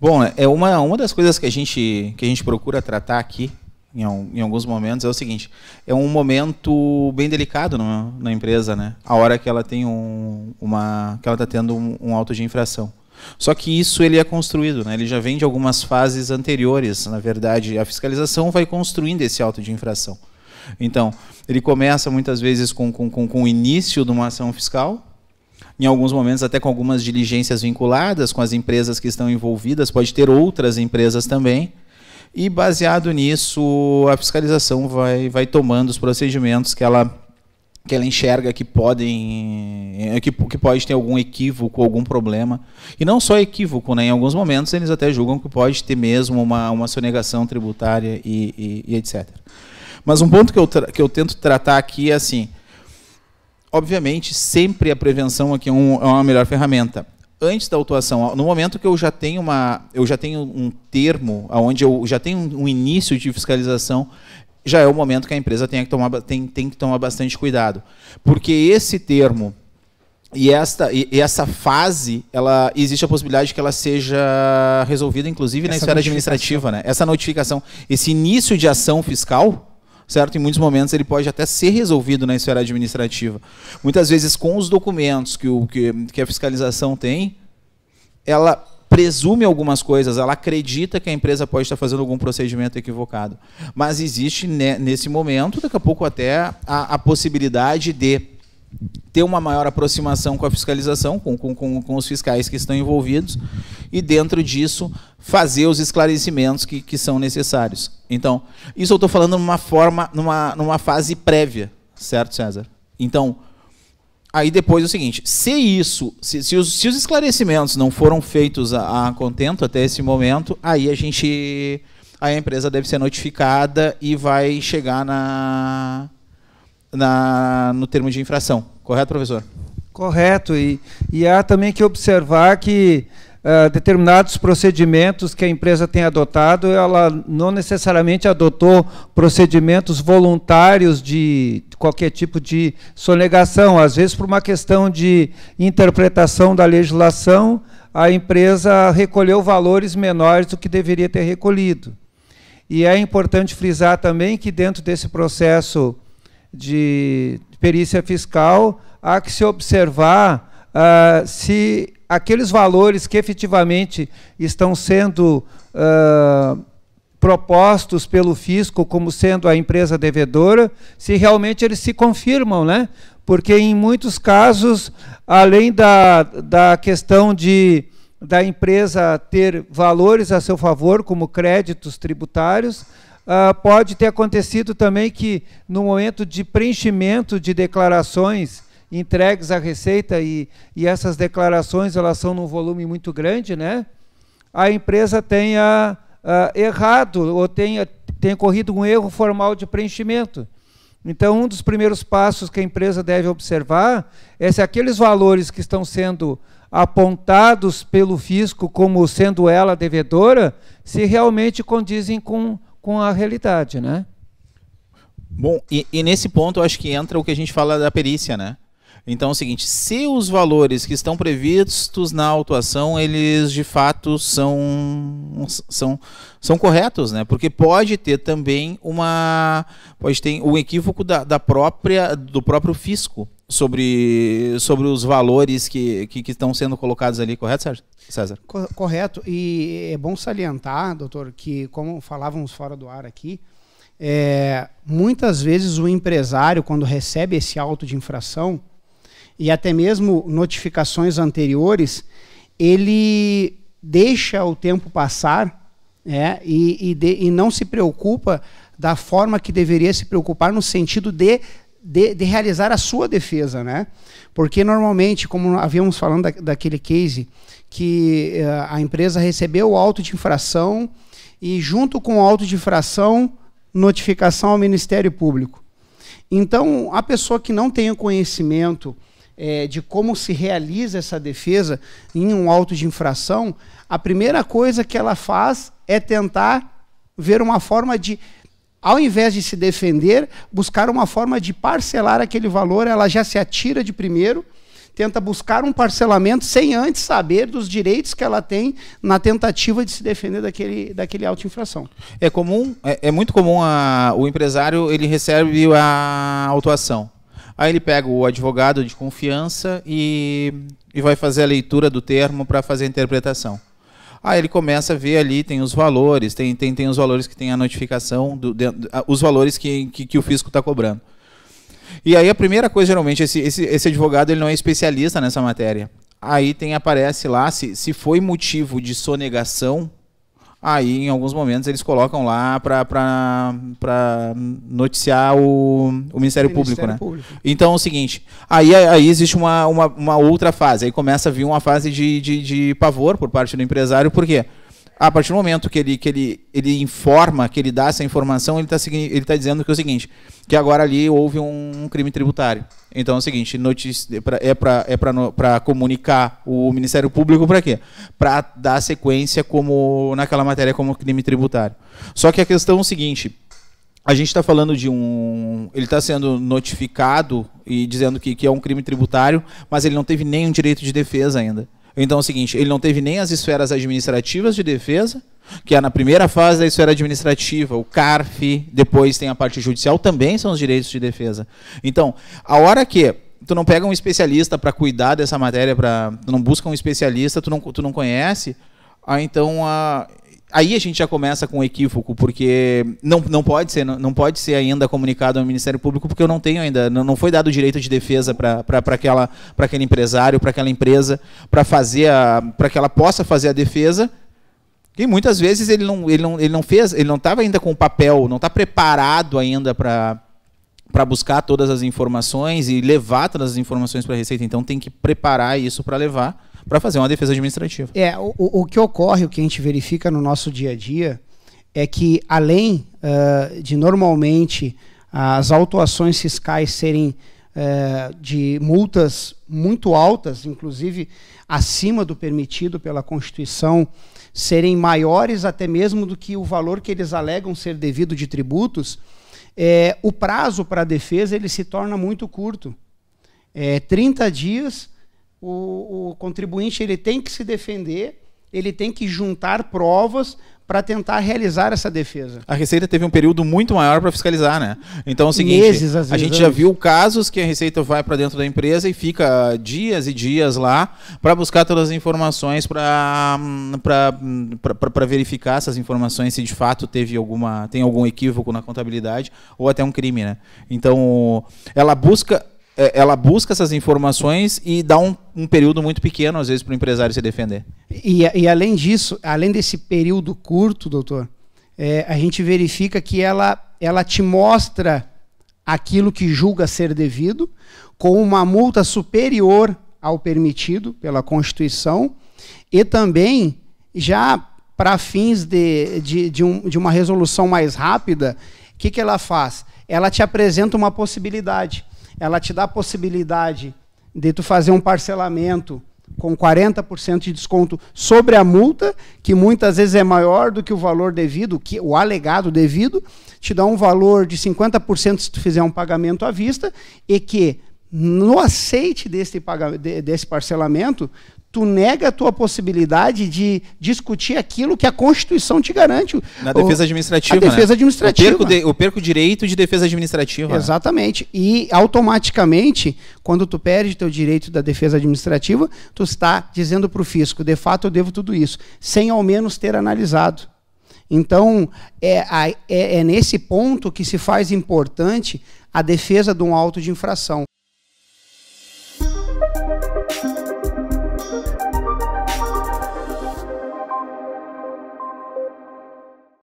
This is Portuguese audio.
Bom, é uma, uma das coisas que a gente que a gente procura tratar aqui em, em alguns momentos é o seguinte: é um momento bem delicado no, na empresa, né? A hora que ela tem um, uma que ela está tendo um, um auto de infração. Só que isso ele é construído, né? ele já vem de algumas fases anteriores. Na verdade, a fiscalização vai construindo esse auto de infração. Então, ele começa muitas vezes com, com, com, com o início de uma ação fiscal, em alguns momentos até com algumas diligências vinculadas com as empresas que estão envolvidas, pode ter outras empresas também. E baseado nisso, a fiscalização vai, vai tomando os procedimentos que ela, que ela enxerga que podem eh, que, que pode ter algum equívoco, algum problema. E não só equívoco, né? em alguns momentos eles até julgam que pode ter mesmo uma, uma sonegação tributária e, e, e etc. Mas um ponto que eu, que eu tento tratar aqui é assim. Obviamente, sempre a prevenção aqui é, um, é uma melhor ferramenta antes da autuação, no momento que eu já tenho uma, eu já tenho um termo, aonde eu já tenho um início de fiscalização, já é o momento que a empresa tem que tomar, tem, tem que tomar bastante cuidado, porque esse termo e esta e, e essa fase, ela existe a possibilidade que ela seja resolvida, inclusive na essa esfera administrativa, né? Essa notificação, esse início de ação fiscal, certo? Em muitos momentos ele pode até ser resolvido na esfera administrativa. Muitas vezes com os documentos que, o, que, que a fiscalização tem, ela presume algumas coisas, ela acredita que a empresa pode estar fazendo algum procedimento equivocado. Mas existe, né, nesse momento, daqui a pouco até, a, a possibilidade de ter uma maior aproximação com a fiscalização, com, com, com, com os fiscais que estão envolvidos, e dentro disso fazer os esclarecimentos que, que são necessários. Então, isso eu estou falando numa forma, numa, numa fase prévia, certo, César? Então, aí depois é o seguinte: se isso, se, se, os, se os, esclarecimentos não foram feitos a, a contento até esse momento, aí a gente a empresa deve ser notificada e vai chegar na, na no termo de infração. Correto, professor? Correto. E, e há também que observar que uh, determinados procedimentos que a empresa tem adotado, ela não necessariamente adotou procedimentos voluntários de qualquer tipo de sonegação. Às vezes, por uma questão de interpretação da legislação, a empresa recolheu valores menores do que deveria ter recolhido. E é importante frisar também que, dentro desse processo de perícia fiscal, há que se observar uh, se aqueles valores que efetivamente estão sendo uh, propostos pelo fisco como sendo a empresa devedora, se realmente eles se confirmam, né? Porque em muitos casos, além da, da questão de da empresa ter valores a seu favor, como créditos tributários, Uh, pode ter acontecido também que, no momento de preenchimento de declarações entregues à Receita, e, e essas declarações elas são num volume muito grande, né? a empresa tenha uh, errado ou tenha, tenha corrido um erro formal de preenchimento. Então, um dos primeiros passos que a empresa deve observar é se aqueles valores que estão sendo apontados pelo fisco como sendo ela devedora, se realmente condizem com com a realidade, né? Bom, e, e nesse ponto eu acho que entra o que a gente fala da perícia, né? Então é o seguinte, se os valores que estão previstos na autuação, eles de fato são, são, são corretos, né? Porque pode ter também uma. Pode ter um equívoco da, da própria, do próprio fisco sobre, sobre os valores que, que, que, estão sendo colocados ali, correto, César? Correto. E é bom salientar, doutor, que como falávamos fora do ar aqui, é, muitas vezes o empresário, quando recebe esse auto de infração, e até mesmo notificações anteriores, ele deixa o tempo passar é, e, e, de, e não se preocupa da forma que deveria se preocupar no sentido de de, de, realizar a sua defesa, né? Porque normalmente, como havíamos falando da, daquele case, que uh, a empresa recebeu o auto de infração e junto com o auto de infração, notificação ao Ministério Público. Então, a pessoa que não tem o conhecimento é, de como se realiza essa defesa em um auto de infração, a primeira coisa que ela faz é tentar ver uma forma de ao invés de se defender, buscar uma forma de parcelar aquele valor, ela já se atira de primeiro, tenta buscar um parcelamento sem antes saber dos direitos que ela tem na tentativa de se defender daquele, daquele auto-infração. É comum, é, é muito comum a, o empresário, ele recebe a autuação. Aí ele pega o advogado de confiança e, e vai fazer a leitura do termo para fazer a interpretação. Aí ah, ele começa a ver ali, tem os valores, tem, tem, tem os valores que tem a notificação, do, de, os valores que, que, que o fisco está cobrando. E aí a primeira coisa, geralmente, esse, esse, esse advogado ele não é especialista nessa matéria. Aí tem aparece lá, se, se foi motivo de sonegação, Aí, em alguns momentos, eles colocam lá para noticiar o, o Ministério, o Público, Ministério né? Público. Então é o seguinte: aí, aí existe uma, uma, uma, outra fase. Aí começa a vir uma fase de, de, de pavor por parte do empresário, por quê? Porque a partir do momento que ele, que ele, ele informa, que ele dá essa informação, ele está ele tá dizendo que é o seguinte, que agora ali houve um, crime tributário. Então é o seguinte, notícia, é para é para é comunicar o Ministério Público para quê? Para dar sequência como naquela matéria como crime tributário. Só que a questão é o seguinte, a gente está falando de um. Ele está sendo notificado e dizendo que, que é um crime tributário, mas ele não teve nenhum direito de defesa ainda. Então é o seguinte, ele não teve nem as esferas administrativas de defesa, que é na primeira fase da esfera administrativa, o CARF, depois tem a parte judicial, também são os direitos de defesa. Então, a hora que tu não pega um especialista para cuidar dessa matéria, pra, tu não busca um especialista, tu não, tu não conhece, ah, então a, ah, aí a gente já começa com um equívoco, porque não, não pode ser não, não pode ser ainda comunicado ao Ministério Público, porque eu não tenho ainda, não, não foi dado o direito de defesa para aquela para aquele empresário, para aquela empresa, para fazer para que ela possa fazer a defesa. E muitas vezes ele não, ele não, ele não fez, ele não estava ainda com o papel, não está preparado ainda para para buscar todas as informações e levar todas as informações para a Receita. Então tem que preparar isso para levar para fazer uma defesa administrativa. É, o, o que ocorre, o que a gente verifica no nosso dia a dia, é que além uh, de normalmente as autuações fiscais serem uh, de multas muito altas, inclusive acima do permitido pela Constituição, serem maiores até mesmo do que o valor que eles alegam ser devido de tributos, é, o prazo para a defesa ele se torna muito curto. É, 30 dias o, o contribuinte ele tem que se defender, ele tem que juntar provas para tentar realizar essa defesa. A Receita teve um período muito maior para fiscalizar, né? Então é o seguinte, Meses, vezes, a gente já viu casos que a Receita vai para dentro da empresa e fica dias e dias lá para buscar todas as informações para hum, hum, para verificar essas informações se de fato teve alguma tem algum equívoco na contabilidade ou até um crime, né? Então, ela busca é, ela busca essas informações e dá um, um período muito pequeno, às vezes, para o empresário se defender. E, e, além disso, além desse período curto, doutor, é, a gente verifica que ela, ela te mostra aquilo que julga ser devido, com uma multa superior ao permitido pela Constituição, e também já para fins de, de, de, um, de uma resolução mais rápida, o que, que ela faz? Ela te apresenta uma possibilidade ela te dá a possibilidade de tu fazer um parcelamento com 40% de desconto sobre a multa, que muitas vezes é maior do que o valor devido, que o alegado devido, te dá um valor de 50% se tu fizer um pagamento à vista e que no aceite desse, desse parcelamento, tu nega a tua possibilidade de discutir aquilo que a Constituição te garante. Na defesa administrativa. A defesa né? administrativa. Eu perco, de, eu perco direito de defesa administrativa. Né? Exatamente. E automaticamente, quando tu perde teu direito da defesa administrativa, tu está dizendo para o fisco, de fato eu devo tudo isso, sem ao menos ter analisado. Então, é, é, é nesse ponto que se faz importante a defesa de um auto de infração.